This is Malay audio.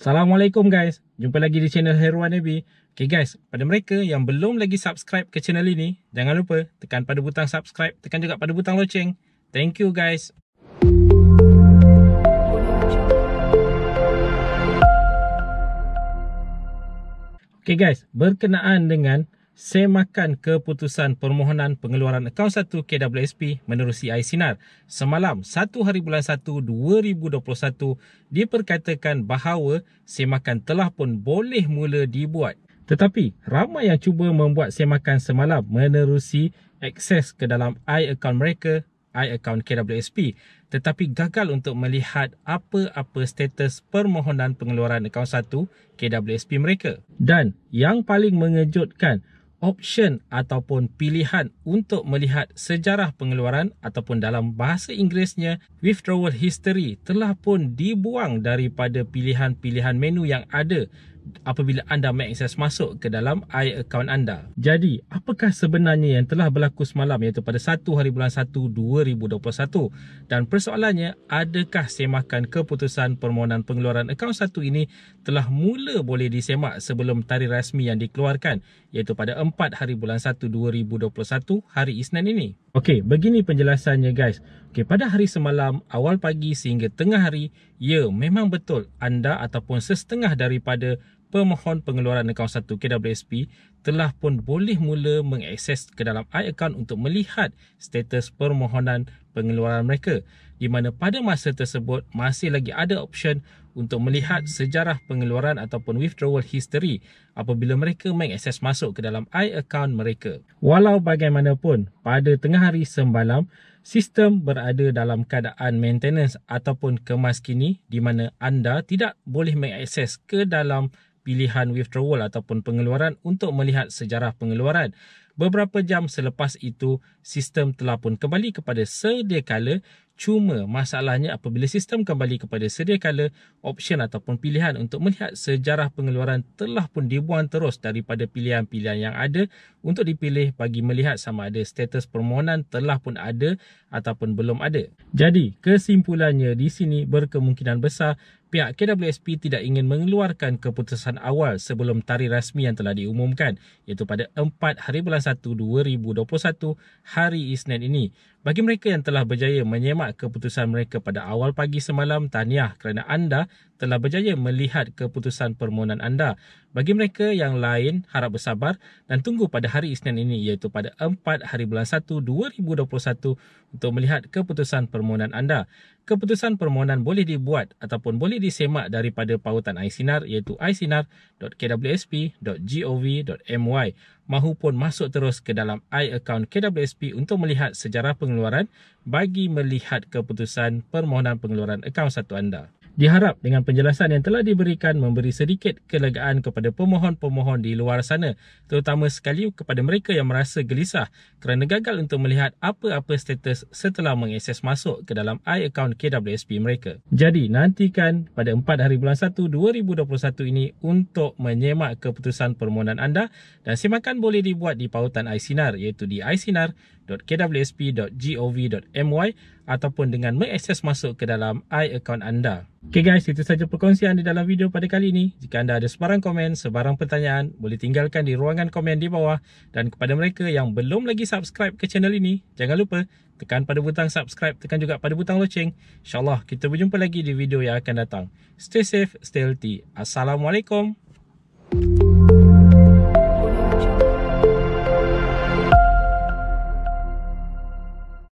Assalamualaikum guys. Jumpa lagi di channel Heruan Abi. Okay guys, pada mereka yang belum lagi subscribe ke channel ini, jangan lupa tekan pada butang subscribe, tekan juga pada butang loceng. Thank you guys. Okay guys, berkenaan dengan semakan keputusan permohonan pengeluaran akaun 1 KWSP menerusi iSinar. Semalam 1 hari bulan 1 2021 diperkatakan bahawa semakan telah pun boleh mula dibuat. Tetapi ramai yang cuba membuat semakan semalam menerusi akses ke dalam iAccount mereka iAccount KWSP tetapi gagal untuk melihat apa-apa status permohonan pengeluaran akaun 1 KWSP mereka. Dan yang paling mengejutkan, option ataupun pilihan untuk melihat sejarah pengeluaran ataupun dalam bahasa Inggerisnya withdrawal history telah pun dibuang daripada pilihan-pilihan menu yang ada apabila anda mengakses masuk ke dalam iAccount anda. Jadi, apakah sebenarnya yang telah berlaku semalam iaitu pada 1 hari bulan 1 2021 dan persoalannya adakah semakan keputusan permohonan pengeluaran akaun satu ini telah mula boleh disemak sebelum tarikh rasmi yang dikeluarkan iaitu pada 4 hari bulan 1 2021 hari Isnin ini. Okey, begini penjelasannya guys. Okey, pada hari semalam awal pagi sehingga tengah hari, ya memang betul anda ataupun sesetengah daripada pemohon pengeluaran akaun 1 KWSP telah pun boleh mula mengakses ke dalam iAccount untuk melihat status permohonan pengeluaran mereka di mana pada masa tersebut masih lagi ada option untuk melihat sejarah pengeluaran ataupun withdrawal history apabila mereka mengakses masuk ke dalam iAccount mereka. Walau bagaimanapun, pada tengah hari semalam, sistem berada dalam keadaan maintenance ataupun kemaskini di mana anda tidak boleh mengakses ke dalam pilihan withdrawal ataupun pengeluaran untuk melihat sejarah pengeluaran. Beberapa jam selepas itu, sistem telah pun kembali kepada sedia kala. Cuma masalahnya apabila sistem kembali kepada sedia kala, option ataupun pilihan untuk melihat sejarah pengeluaran telah pun dibuang terus daripada pilihan-pilihan yang ada untuk dipilih bagi melihat sama ada status permohonan telah pun ada ataupun belum ada. Jadi kesimpulannya di sini berkemungkinan besar pihak KWSP tidak ingin mengeluarkan keputusan awal sebelum tarikh rasmi yang telah diumumkan iaitu pada 4 hari bulan 21 2021 hari Isnin ini bagi mereka yang telah berjaya menyemak keputusan mereka pada awal pagi semalam, tahniah kerana anda telah berjaya melihat keputusan permohonan anda. Bagi mereka yang lain, harap bersabar dan tunggu pada hari Isnin ini iaitu pada 4 hari bulan 1 2021 untuk melihat keputusan permohonan anda. Keputusan permohonan boleh dibuat ataupun boleh disemak daripada pautan iSinar iaitu iSinar.kwsp.gov.my mahupun masuk terus ke dalam iAccount KWSP untuk melihat sejarah peng- pengeluaran bagi melihat keputusan permohonan pengeluaran akaun satu anda. Diharap dengan penjelasan yang telah diberikan memberi sedikit kelegaan kepada pemohon-pemohon di luar sana terutama sekali kepada mereka yang merasa gelisah kerana gagal untuk melihat apa-apa status setelah mengakses masuk ke dalam i-account KWSP mereka. Jadi nantikan pada 4 hari bulan 1 2021 ini untuk menyemak keputusan permohonan anda dan semakan boleh dibuat di pautan iSinar iaitu di iSinar www.kwsp.gov.my ataupun dengan mengakses masuk ke dalam i-account anda. Okay guys, itu sahaja perkongsian di dalam video pada kali ini. Jika anda ada sebarang komen, sebarang pertanyaan, boleh tinggalkan di ruangan komen di bawah. Dan kepada mereka yang belum lagi subscribe ke channel ini, jangan lupa tekan pada butang subscribe, tekan juga pada butang loceng. InsyaAllah kita berjumpa lagi di video yang akan datang. Stay safe, stay healthy. Assalamualaikum.